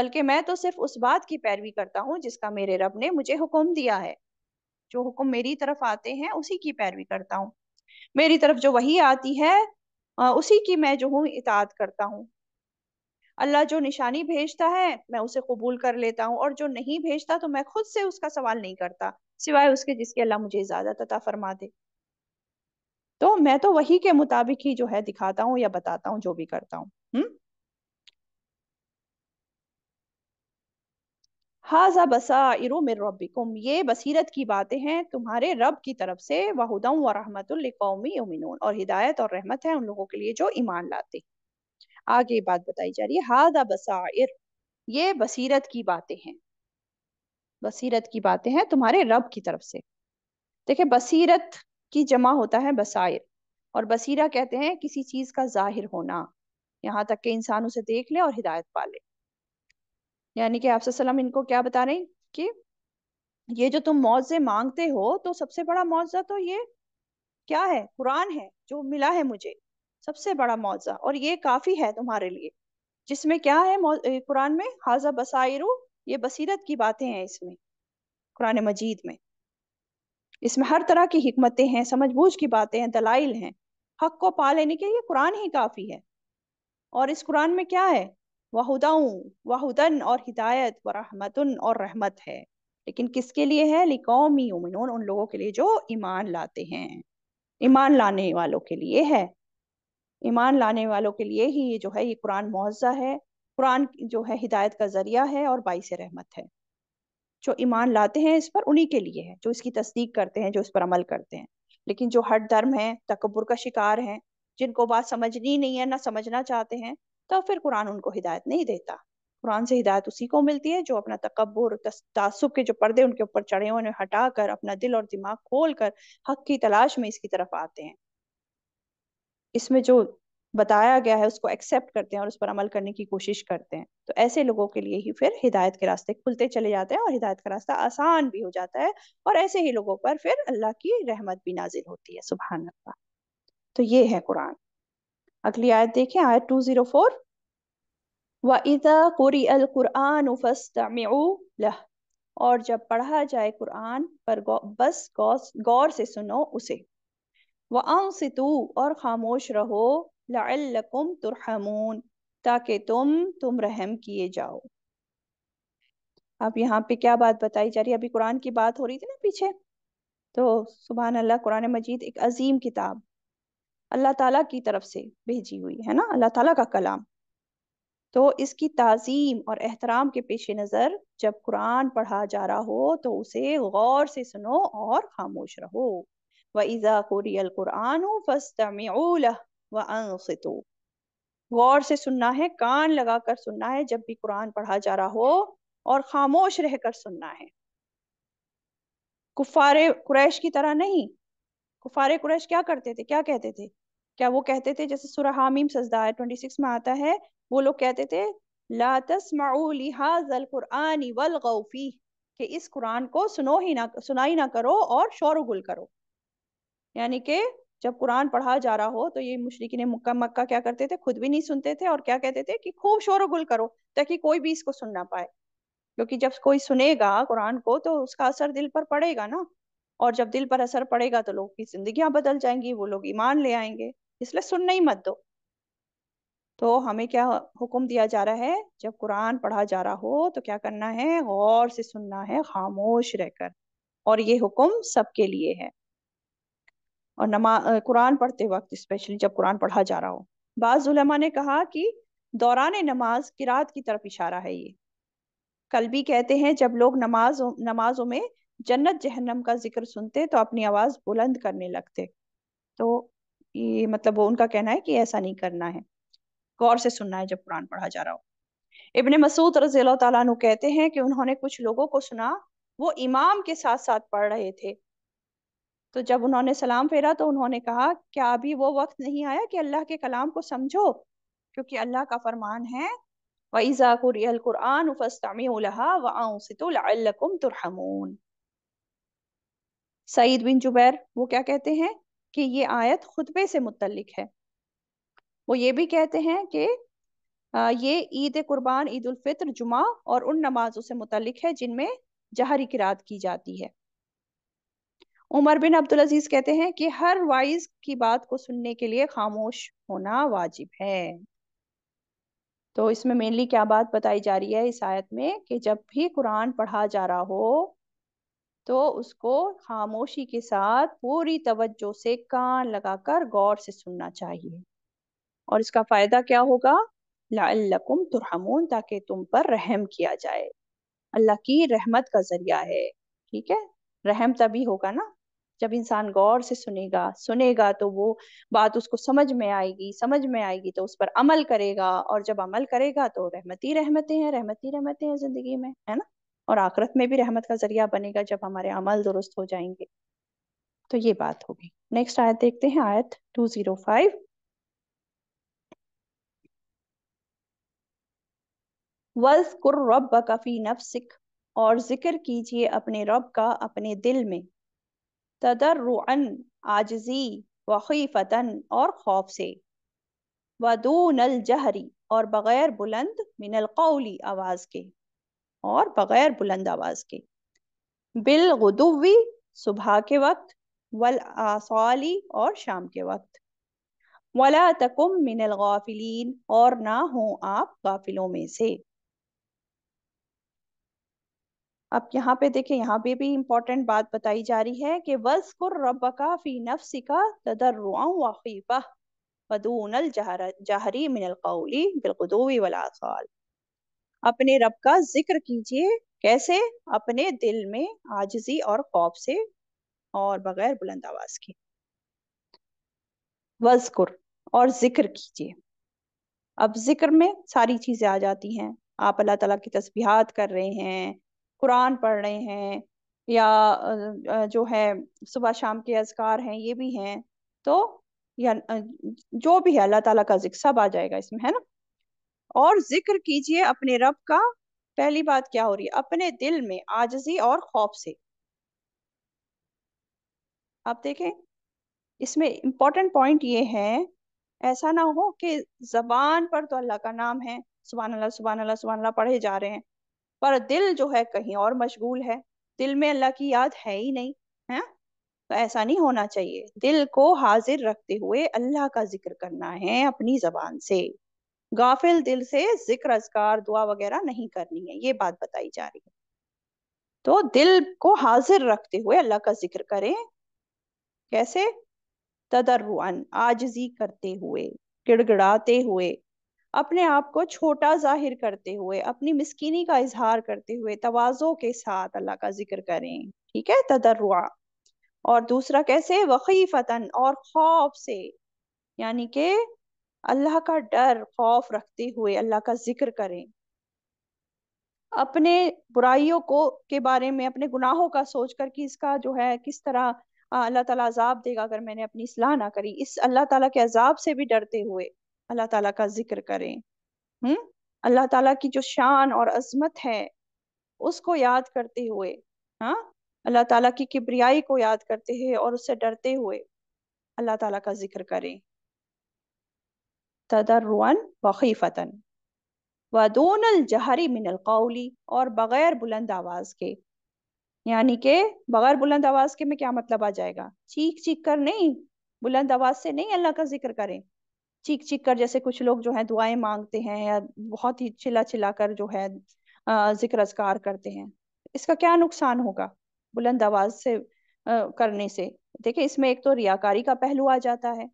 बल्कि मैं तो सिर्फ उस बात की पैरवी करता हूँ जिसका मेरे रब ने मुझे हुक्म दिया है जो हुक्म मेरी तरफ आते हैं उसी की पैरवी करता हूँ मेरी तरफ जो वही आती है उसी की मैं जो हूँ इतात करता हूँ अल्लाह जो निशानी भेजता है मैं उसे कबूल कर लेता हूँ और जो नहीं भेजता तो मैं खुद से उसका सवाल नहीं करता सिवाय उसके जिसके अल्लाह मुझे इजाजत अता फरमा दे तो मैं तो वही के मुताबिक ही जो है दिखाता हूँ या बताता हूँ जो भी करता हूँ हाजा बसा मिन रब्बिकुम ये बसीरत की बातें हैं तुम्हारे रब की तरफ से वहुदम व रहमतुल्लिकौमी और हिदायत और रहमत है उन लोगों के लिए जो ईमान लाते आगे बात बताई जा रही है हाजा बसा ये बसीरत की बातें हैं बसीरत की बातें हैं तुम्हारे रब की तरफ से देखिए बसीरत की जमा होता है बसायर और बसीरा कहते हैं किसी चीज का जाहिर होना यहाँ तक के इंसान उसे देख ले और हिदायत पा ले यानी कि आप सलाम इनको क्या बता रहे हैं कि ये जो तुम मुआवजे मांगते हो तो सबसे बड़ा मुआवजा तो ये क्या है कुरान है जो मिला है मुझे सबसे बड़ा मुआवजा और ये काफी है तुम्हारे लिए जिसमें क्या है कुरान में हाजा बसायरु ये बसीरत की बातें हैं इसमें कुरान मजीद में इसमें हर तरह की हमतें हैं समझबूझ की बातें हैं दलाइल हैं हक को पा लेने के लिए कुरान ही काफी है और इस कुरान में क्या है वाहुदाऊ वहुदन और हिदायत व रहमतन और रहमत है लेकिन किसके लिए है लिकौमी उमिनून उन लोगों के लिए जो ईमान लाते हैं ईमान लाने वालों के लिए है ईमान लाने वालों के लिए ही ये जो है ये कुरान मुआवजा है कुरान जो है हिदायत का जरिया है और बाईस रहमत है जो ईमान लाते हैं इस पर उन्हीं के लिए है जो इसकी तस्दीक करते हैं जो इस पर अमल करते हैं लेकिन जो हट धर्म है तकबर का शिकार है जिनको बात समझनी नहीं है ना समझना चाहते हैं तो फिर कुरान उनको हिदायत नहीं देता कुरान से हिदायत उसी को मिलती है जो अपना तकबर तस्ब के जो पर्दे उनके ऊपर चढ़े हैं उन्हें कर अपना दिल और दिमाग खोल कर हक की तलाश में इसकी तरफ आते हैं इसमें जो बताया गया है उसको एक्सेप्ट करते हैं और उस पर अमल करने की कोशिश करते हैं तो ऐसे लोगों के लिए ही फिर हिदायत के रास्ते खुलते चले जाते हैं और हिदायत का रास्ता आसान भी हो जाता है और ऐसे ही लोगों पर फिर अल्लाह की रहमत भी नाजिल होती है सुबह तो ये है कुरान अगली आयत देखें आयत टू जीरो फोर और जब पढ़ा जाए कुरान पर गौ, बस गौ, गौर से सुनो उसे और खामोश रहो तुरहमून ताकि तुम तुम रहम किए जाओ अब यहाँ पे क्या बात बताई जा रही है अभी कुरान की बात हो रही थी ना पीछे तो सुबह अल्लाह कुरान मजीद एक अजीम किताब अल्लाह ताला की तरफ से भेजी हुई है ना अल्लाह ताला का कलाम तो इसकी ताजीम और एहतराम के पेश नज़र जब कुरान पढ़ा जा रहा हो तो उसे गौर से सुनो और खामोश रहो व इज़ा कुरियल कुरान गौर से सुनना है कान लगा कर सुनना है जब भी कुरान पढ़ा जा रहा हो और खामोश रहकर सुनना है कुफारे कुरैश की तरह नहीं कुफारे कुरैश क्या करते थे क्या कहते थे क्या वो कहते थे जैसे सुरह हामीम सजदा है सिक्स में आता है वो लोग कहते थे लातस तस्माऊ लिहाजल कुरानी वल गौफी कि इस कुरान को सुनो ही ना सुनाई ना करो और शोर गुल करो यानी कि जब कुरान पढ़ा जा रहा हो तो ये ने मक्का मक्का क्या करते थे खुद भी नहीं सुनते थे और क्या कहते थे कि खूब शोर गुल करो ताकि कोई भी इसको सुन ना पाए क्योंकि जब कोई सुनेगा कुरान को तो उसका असर दिल पर पड़ेगा ना और जब दिल पर असर पड़ेगा तो लोगों की जिंदगियां बदल जाएंगी वो लोग ईमान ले आएंगे इसलिए सुनने ही मत दो तो हमें क्या हुक्म दिया जा रहा है जब कुरान पढ़ा जा रहा हो तो क्या करना है गौर से सुनना है खामोश रहकर और ये हुक्म सबके लिए है और नमा कुरान पढ़ते वक्त स्पेशली जब कुरान पढ़ा जा रहा हो बाज़ुलमा ने कहा कि दौरान नमाज किरात की तरफ इशारा है ये कल भी कहते हैं जब लोग नमाज नमाजों में जन्नत जहन्नम का जिक्र सुनते तो अपनी आवाज बुलंद करने लगते तो ये मतलब वो उनका कहना है कि ऐसा नहीं करना है गौर से सुनना है जब कुरान पढ़ा जा रहा हो इबन मसूद रजी तु कहते हैं कि उन्होंने कुछ लोगों को सुना वो इमाम के साथ साथ पढ़ रहे थे तो जब उन्होंने सलाम फेरा तो उन्होंने कहा क्या अभी वो वक्त नहीं आया कि अल्लाह के कलाम को समझो क्योंकि अल्लाह का फरमान है वईज़ा कुरान सईद बिन जुबैर वो क्या कहते हैं कि ये आयत खुतबे से मुतलिक है वो ये भी कहते हैं कि ये ईद कुर्बान ईद उल फित्र जुमा और उन नमाजों से मुतलिक है जिनमें जहरी किरात की जाती है उमर बिन अब्दुल अजीज कहते हैं कि हर वाइज की बात को सुनने के लिए खामोश होना वाजिब है तो इसमें मेनली क्या बात बताई जा रही है इस आयत में कि जब भी कुरान पढ़ा जा रहा हो तो उसको खामोशी के साथ पूरी तवज्जो से कान लगाकर गौर से सुनना चाहिए और इसका फायदा क्या होगा लाकुम तुरहमून ताकि तुम पर रहम किया जाए अल्लाह की रहमत का जरिया है ठीक है रहम तभी होगा ना जब इंसान गौर से सुनेगा सुनेगा तो वो बात उसको समझ में आएगी समझ में आएगी तो उस पर अमल करेगा और जब अमल करेगा तो रहमती रहमतें हैं रहमती रहमतें हैं जिंदगी में है ना और आखरत में भी रहमत का जरिया बनेगा जब हमारे अमल दुरुस्त हो जाएंगे तो ये बात होगी नेक्स्ट आयत देखते हैं आयत टू जीरो फाइव रब कफ़ी नफसिक और जिक्र कीजिए अपने रब का अपने दिल में तदर्रुअन आजजी वखीफतन और खौफ से नल जहरी और बग़ैर बुलंद मिनल कौली आवाज़ के और बगैर बुलंद आवाज के बिल गुदुवी सुबह के वक्त वल आसाली और शाम के वक्त वला तकुम मिनल गाफिलीन और ना हो आप गाफिलों में से अब यहाँ पे देखें यहाँ पे भी इम्पोर्टेंट बात बताई जा रही है कि वस्कुर रब्बका फी नफ्सिका तदर्रुआ वखीफा वदूनल जहरी मिनल कौली बिलगुदूवी वलासाल अपने रब का जिक्र कीजिए कैसे अपने दिल में आजजी और खौफ से और बगैर बुलंद आवाज के वजकुर और जिक्र कीजिए अब जिक्र में सारी चीजें आ जाती हैं आप अल्लाह तला की तस्बीहात कर रहे हैं कुरान पढ़ रहे हैं या जो है सुबह शाम के अजकार हैं ये भी हैं तो या जो भी है अल्लाह ताला का जिक्र सब आ जाएगा इसमें है ना और जिक्र कीजिए अपने रब का पहली बात क्या हो रही है अपने दिल में आजजी और खौफ से आप देखें इसमें इम्पोर्टेंट पॉइंट ये है ऐसा ना हो कि जबान पर तो अल्लाह का नाम है सुबहान अल्लाह सुबहान अल्लाह सुबहान अल्लाह पढ़े जा रहे हैं पर दिल जो है कहीं और मशगूल है दिल में अल्लाह की याद है ही नहीं है तो ऐसा नहीं होना चाहिए दिल को हाजिर रखते हुए अल्लाह का जिक्र करना है अपनी जबान से गाफिल दिल से जिक्र अजगार दुआ वगैरह नहीं करनी है ये बात बताई जा रही है तो दिल को हाजिर रखते हुए अल्लाह का जिक्र करें कैसे तदरुअन आजजी करते हुए गिड़गिड़ाते हुए अपने आप को छोटा जाहिर करते हुए अपनी मिसकीनी का इजहार करते हुए तवाजो के साथ अल्लाह का जिक्र करें ठीक है तदरुआ और दूसरा कैसे वकीफतन और खौफ से यानी के अल्लाह का डर खौफ रखते हुए अल्लाह का जिक्र करें अपने बुराइयों को के बारे में अपने गुनाहों का सोच कर कि इसका जो है किस तरह अल्लाह ताला अजाब देगा अगर मैंने अपनी इसलाह ना करी इस अल्लाह ताला के अजाब से भी डरते हुए अल्लाह ताला का जिक्र करें हम्म अल्लाह ताला की जो शान और अजमत है उसको याद करते हुए हाँ अल्लाह ताला की किबरियाई को याद करते हुए और उससे डरते हुए अल्लाह ताला का जिक्र करें तदर्रुअन वखीफतन वदोनल जहरी मिनल कौली और बग़ैर बुलंद आवाज़ के यानी के बग़ैर बुलंद आवाज़ के में क्या मतलब आ जाएगा चीख चीख कर नहीं बुलंद आवाज़ से नहीं अल्लाह का जिक्र करें चीख चीख कर जैसे कुछ लोग जो है दुआएं मांगते हैं या बहुत ही चिल्ला चिल्ला कर जो है जिक्र अजकार करते हैं इसका क्या नुकसान होगा बुलंद आवाज़ से करने से देखिए इसमें एक तो रियाकारी का पहलू आ जाता है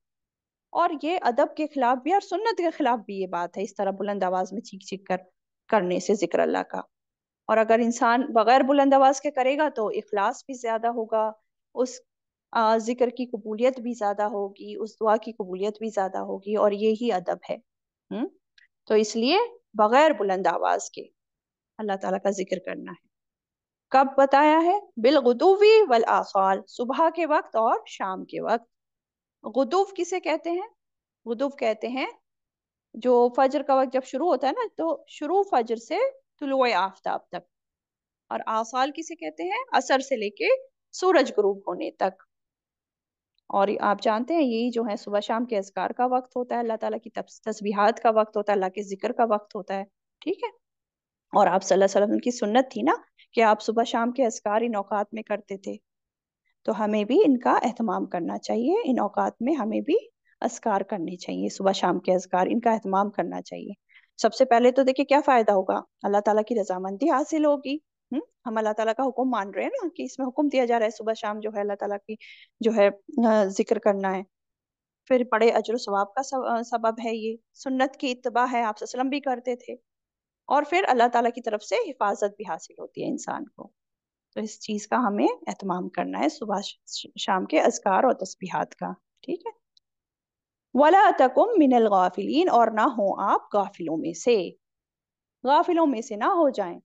और ये अदब के खिलाफ भी और सुन्नत के खिलाफ भी ये बात है इस तरह बुलंद आवाज में चीख चीख कर करने से जिक्र अल्लाह का और अगर इंसान बगैर बुलंद आवाज के करेगा तो इखलास भी ज्यादा होगा उस जिक्र की कबूलियत भी ज्यादा होगी उस दुआ की कबूलियत भी ज्यादा होगी और ये ही अदब है हुँ? तो इसलिए बगैर बुलंद आवाज के अल्लाह ताला का जिक्र करना है कब बताया है बिलगुदूवी वल आसाल सुबह के वक्त और शाम के वक्त गुदूफ किसे कहते हैं गुदूफ कहते हैं जो फजर का वक्त जब शुरू होता है ना तो शुरू फजर से तुलु आफ्ताब तक और आसाल किसे कहते हैं असर से लेके सूरज ग्रूब होने तक और आप जानते हैं यही जो है सुबह शाम के असकार का वक्त होता है अल्लाह ताला की तस्बीहात का वक्त होता है अल्लाह के जिक्र का वक्त होता है ठीक है और आप सल्लल्लाहु अलैहि वसल्लम की सुन्नत थी ना कि आप सुबह शाम के असकार इन औकात में करते थे तो हमें भी इनका अहतमाम करना चाहिए इन औकात में हमें भी असकार करने चाहिए सुबह शाम के असकार इनका अहतमाम करना चाहिए सबसे पहले तो देखिए क्या फायदा होगा अल्लाह ताला की रजामंदी हासिल होगी हुँ? हम अल्लाह ताला का हुक्म मान रहे हैं ना कि इसमें हुक्म दिया जा रहा है सुबह शाम जो है अल्लाह ताला की जो है जिक्र करना है फिर बड़े अजर सवाब का सबब है ये सुन्नत की इतबा है आप भी करते थे और फिर अल्लाह ताला की तरफ से हिफाजत भी हासिल होती है इंसान को तो इस चीज़ का हमें एहतमाम करना है सुबह शाम के अजकार और तस्बीहात का ठीक है वला तकुम मिनल गाफिलीन और ना हो आप गाफिलों में से गाफिलों में से ना हो जाएं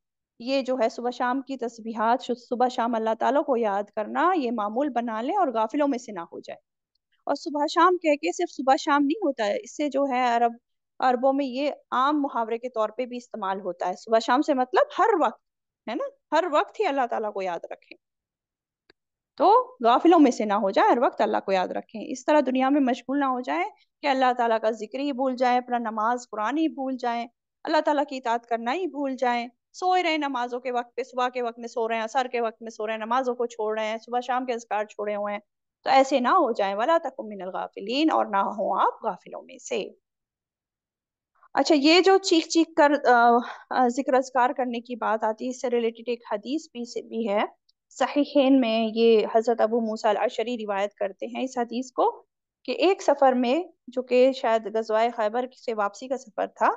ये जो है सुबह शाम की तस्बीहात सुबह शाम अल्लाह ताला को याद करना ये मामूल बना लें और गाफिलों में से ना हो जाए और सुबह शाम कह के सिर्फ सुबह शाम नहीं होता है इससे जो है अरब अरबों में ये आम मुहावरे के तौर पे भी इस्तेमाल होता है सुबह शाम से मतलब हर वक्त है ना हर वक्त ही अल्लाह ताला को याद रखें तो गाफिलों में से ना हो जाए हर वक्त अल्लाह को याद रखें इस तरह दुनिया में मशगूल ना हो जाए कि अल्लाह ताला का जिक्र ही भूल जाए अपना नमाज कुरान ही भूल जाए अल्लाह ताला की इतात करना ही भूल जाए सोए रहे नमाजों के वक्त पे सुबह के वक्त में सो रहे हैं असर के वक्त में सो रहे हैं नमाजों को छोड़ रहे हैं सुबह शाम के असकार छोड़े हुए हैं तो ऐसे ना हो जाए वाला तक मिनल गाफिलीन और ना हो आप गाफिलों में से अच्छा ये जो चीख चीख कर जिक्र अजकार करने की बात आती है इससे रिलेटेड एक हदीस भी से भी है सहीहन में ये हज़रत अबू मूसा अशरी रिवायत करते हैं इस हदीस को कि एक सफ़र में जो कि शायद गजवाए खैबर से वापसी का सफ़र था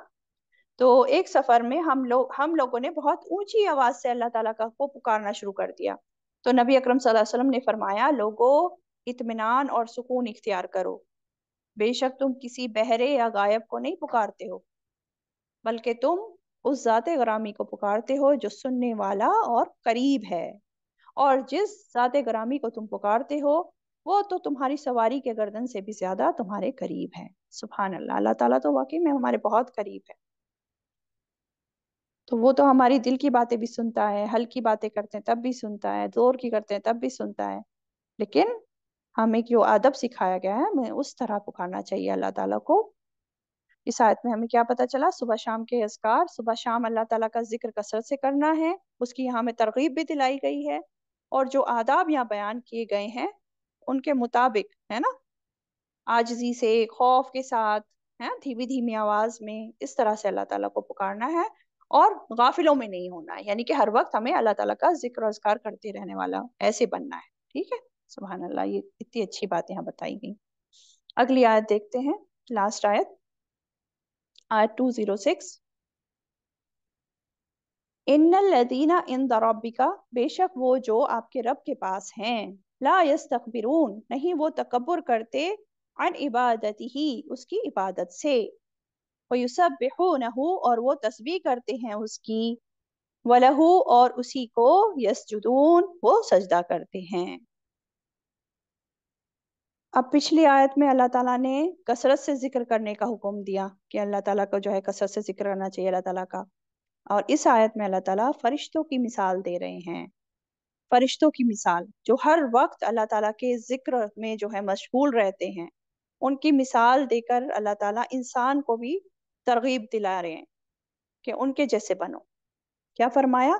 तो एक सफ़र में हम लोग हम लोगों ने बहुत ऊंची आवाज़ से अल्लाह ताला का को पुकारना शुरू कर दिया तो नबी अकरम सल्लल्लाहु अलैहि वसल्लम ने फरमाया लोगों इतमान और सुकून इख्तियार करो बेशक तुम किसी बहरे या गायब को नहीं पुकारते हो बल्कि तुम उस जाते ग्रामी को पुकारते हो जो सुनने वाला और करीब है और जिस जाते ग्रामी को तुम पुकारते हो वो तो तुम्हारी सवारी के गर्दन से भी ज्यादा तुम्हारे करीब है सुबहान अल्लाह अल्लाह ताला तो वाकई में हमारे बहुत करीब है तो वो तो हमारी दिल की बातें भी सुनता है हल्की बातें करते हैं तब भी सुनता है जोर की करते हैं तब भी सुनता है लेकिन हमें जो अदब सिखाया गया है हमें उस तरह पुकारना चाहिए अल्लाह ताला को इस आयत में हमें क्या पता चला सुबह शाम के असकार सुबह शाम अल्लाह ताला का जिक्र कसरत से करना है उसकी यहाँ में तरगीब भी दिलाई गई है और जो आदाब यहाँ बयान किए गए हैं उनके मुताबिक है ना आजजी से खौफ के साथ है धीमी धीमी आवाज में इस तरह से अल्लाह ताला को पुकारना है और गाफिलों में नहीं होना है यानी कि हर वक्त हमें अल्लाह ताला का जिक्र असकार करते रहने वाला ऐसे बनना है ठीक है सुबहान अल्लाह ये इतनी अच्छी बात यहाँ बताई गई अगली आयत देखते हैं लास्ट आयत आयत टू जीरो सिक्स इन दरबिका बेशक वो जो आपके रब के पास हैं ला यस्तकबिरून नहीं वो तकबर करते अन इबादत ही उसकी इबादत से वयुसबिहुनहु और वो तस्वीर करते हैं उसकी वलहू और उसी को जुदून वो सजदा करते हैं अब पिछली आयत में अल्लाह ताला ने कसरत से जिक्र करने का हुक्म दिया कि अल्लाह ताला को जो है कसरत से जिक्र करना चाहिए अल्लाह ताला का और इस आयत में अल्लाह ताला फरिश्तों की मिसाल दे रहे हैं फरिश्तों की मिसाल जो हर वक्त अल्लाह ताला के जिक्र में जो है मशगूल रहते हैं उनकी मिसाल देकर अल्लाह ताला इंसान को भी तरगीब दिला रहे हैं कि उनके जैसे बनो क्या फरमाया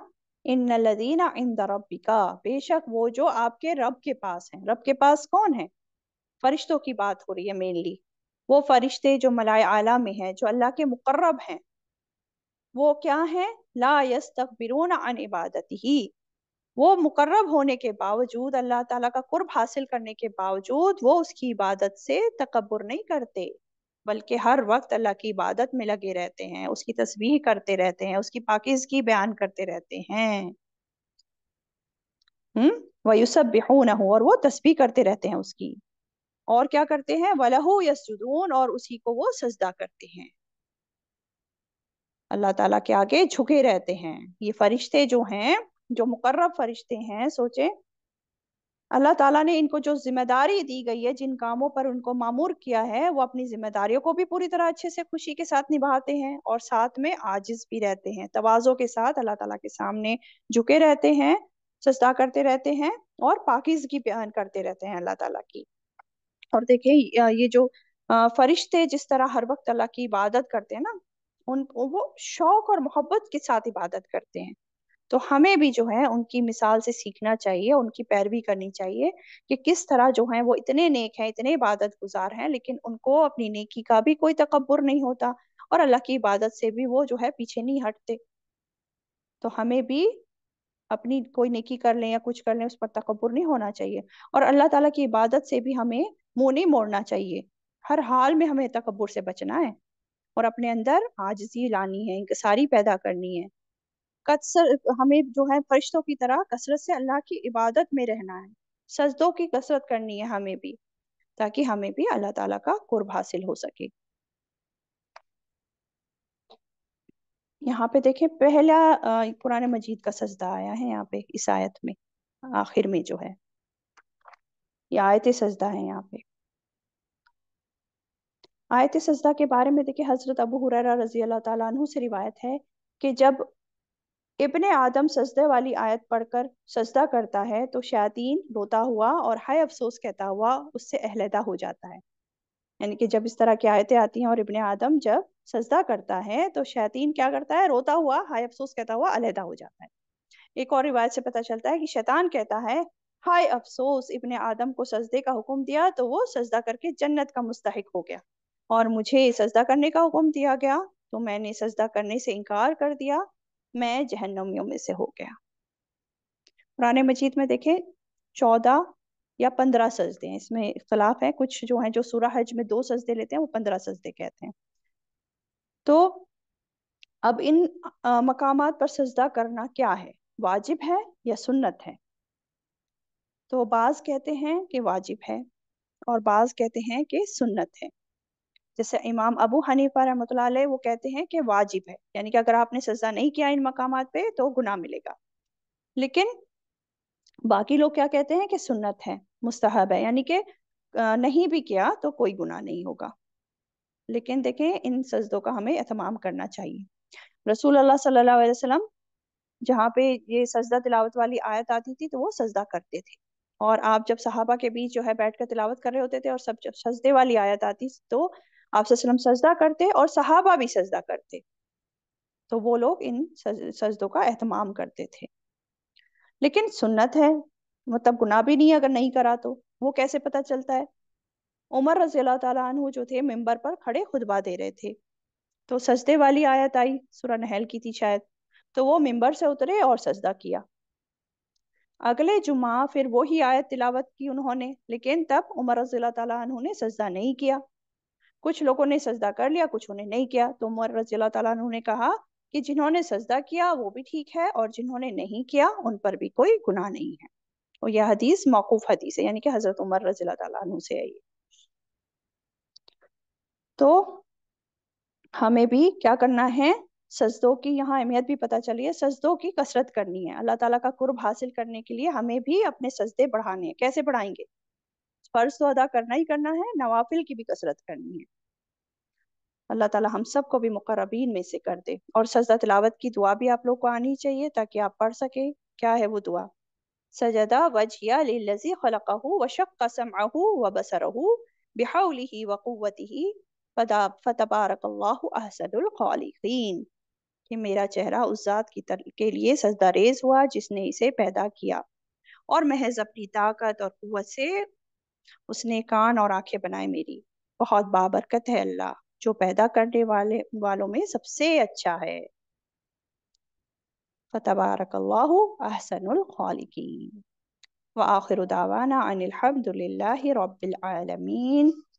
इन लदीना इन द रबिका बेशक वो जो आपके रब के पास हैं रब के पास कौन है फरिश्तों की बात हो रही है मेनली वो फरिश्ते जो मलाय आला में हैं जो अल्लाह के मुकर्रब हैं वो क्या है ला यस अन इबादत ही वो मुकर्रब होने के बावजूद अल्लाह ताला का कुर्ब हासिल करने के बावजूद वो उसकी इबादत से तकबर नहीं करते बल्कि हर वक्त अल्लाह की इबादत में लगे रहते हैं उसकी तस्वीर करते रहते हैं उसकी पाकिजगी बयान करते रहते हैं हम्म वयुसब हो और वो तस्वीर करते रहते हैं उसकी और क्या करते हैं वलहू यसजुदून और उसी को वो सजदा करते हैं अल्लाह ताला के आगे झुके रहते हैं ये फरिश्ते जो हैं जो मुकर्रब फरिश्ते हैं सोचे अल्लाह ताला ने इनको जो जिम्मेदारी दी गई है जिन कामों पर उनको मामूर किया है वो अपनी जिम्मेदारियों को भी पूरी तरह अच्छे से खुशी के साथ निभाते हैं और साथ में आजिज भी रहते हैं तवाजों के साथ अल्लाह ताला के सामने झुके रहते हैं सजदा करते रहते हैं और पाकिजगी बयान करते रहते हैं अल्लाह ताला की और देखे ये जो फरिश्ते जिस तरह हर वक्त अल्लाह की इबादत करते हैं ना उन वो शौक और मोहब्बत के साथ इबादत करते हैं तो हमें भी जो है उनकी मिसाल से सीखना चाहिए उनकी पैरवी करनी चाहिए कि किस तरह जो है वो इतने नेक हैं इतने इबादत गुजार हैं लेकिन उनको अपनी नेकी का भी कोई तकबर नहीं होता और अल्लाह की इबादत से भी वो जो है पीछे नहीं हटते तो हमें भी अपनी कोई नेकी कर लें या कुछ कर लें उस पर तकबर नहीं होना चाहिए और अल्लाह ताला की इबादत से भी हमें मुंह नहीं मोड़ना चाहिए हर हाल में हमें तकबर से बचना है और अपने अंदर आजजी लानी है इंकसारी पैदा करनी है कसर हमें जो है फरिश्तों की तरह कसरत से अल्लाह की इबादत में रहना है सजदों की कसरत करनी है हमें भी ताकि हमें भी अल्लाह ताला का कुर्ब हासिल हो सके यहाँ पे देखें पहला कुरान मजीद का सजदा आया है यहाँ पे इस आयत में आखिर में जो है ये आयत सजदा है यहाँ पे आयत सजदा के बारे में देखिए हजरत अबू हुररा रजी अल्लाह तु से रिवायत है कि जब इबन आदम सजदे वाली आयत पढ़कर सजदा करता है तो शैतीन रोता हुआ और हाय अफसोस कहता हुआ उससे अहलदा हो जाता है यानी कि जब इस तरह की आयतें आती हैं और इबन आदम जब सजदा करता है तो शैतीन क्या करता है रोता हुआ हाय अफसोस कहता हुआ अलहदा हो जाता है एक और रिवायत से पता चलता है कि शैतान कहता है हाय अफसोस इब्ने आदम को सजदे का हुक्म दिया तो वो सजदा करके जन्नत का मुस्तक हो गया और मुझे सजदा करने का हुक्म दिया गया तो मैंने सजदा करने से इनकार कर दिया मैं जहन्नमियों में से हो गया पुराने मजीद में देखें चौदह या पंद्रह सजदे हैं इसमें इख्तलाफ है कुछ जो है जो सूरा हज में दो सजदे लेते हैं वो पंद्रह सजदे कहते हैं तो अब इन मकाम पर सजदा करना क्या है वाजिब है या सुन्नत है तो बाज कहते हैं कि वाजिब है और बाज कहते हैं कि सुन्नत है जैसे इमाम अबू हनीफा रहमत वो कहते हैं कि वाजिब है यानी कि अगर आपने सजा नहीं किया इन मकाम पे तो गुना मिलेगा लेकिन बाकी लोग क्या कहते हैं कि सुन्नत है मुस्तहब है यानी कि नहीं भी किया तो कोई गुना नहीं होगा लेकिन देखें इन सजदों का हमें अहतमाम करना चाहिए रसूल अल्लाह सल्लल्लाहु अलैहि वसल्लम जहाँ पे ये सजदा तिलावत वाली आयत आती थी तो वो सजदा करते थे और आप जब सहाबा के बीच जो है बैठ कर तिलावत कर रहे होते थे और सब जब सजदे वाली आयत आती तो आप सजदा करते और सहाबा भी सजदा करते तो वो लोग इन सजदों का अहतमाम करते थे लेकिन सुन्नत है मतलब गुना भी नहीं अगर नहीं करा तो वो कैसे पता चलता है उमर रजी तु जो थे मेम्बर पर खड़े खुदबा दे रहे थे तो सजदे वाली आयत आई सुरा नहल की थी शायद तो वो मेम्बर से उतरे और सजदा किया अगले जुमा फिर वही आयत तिलावत की उन्होंने लेकिन तब उमर रजील तु ने सजदा नहीं किया कुछ लोगों ने सजदा कर लिया कुछ उन्हें नहीं किया तो उमर रजील तु ने कहा कि जिन्होंने सजदा किया वो भी ठीक है और जिन्होंने नहीं किया उन पर भी कोई गुनाह नहीं है और यह हदीस मौकूफ हदीस है यानी कि हजरत उमर रजील तु से आई तो हमें भी क्या करना है सजदों की यहाँ अहमियत भी पता चली है सजदों की कसरत करनी है अल्लाह ताला का कुर्ब हासिल करने के लिए हमें भी अपने सजदे बढ़ाने हैं कैसे बढ़ाएंगे फर्ज तो अदा करना ही करना है नवाफिल की भी कसरत करनी है अल्लाह ताला हम सब को भी मुकरबीन में से कर दे और सजदा तिलावत की दुआ भी आप लोग को आनी चाहिए ताकि आप पढ़ सके क्या है वो दुआ सजदा वजिया लजी खलकहू व अहसनुल खालिकीन कि मेरा चेहरा उस जात की तर के लिए सजदारेज हुआ जिसने इसे पैदा किया और महज अपनी ताकत और कुत से उसने कान और आंखें बनाए मेरी बहुत बाबरकत है अल्लाह जो पैदा करने वाले वालों में सबसे अच्छा है فتبارك الله أحسن الخالقين وآخر دعوانا أن الحمد لله رب العالمين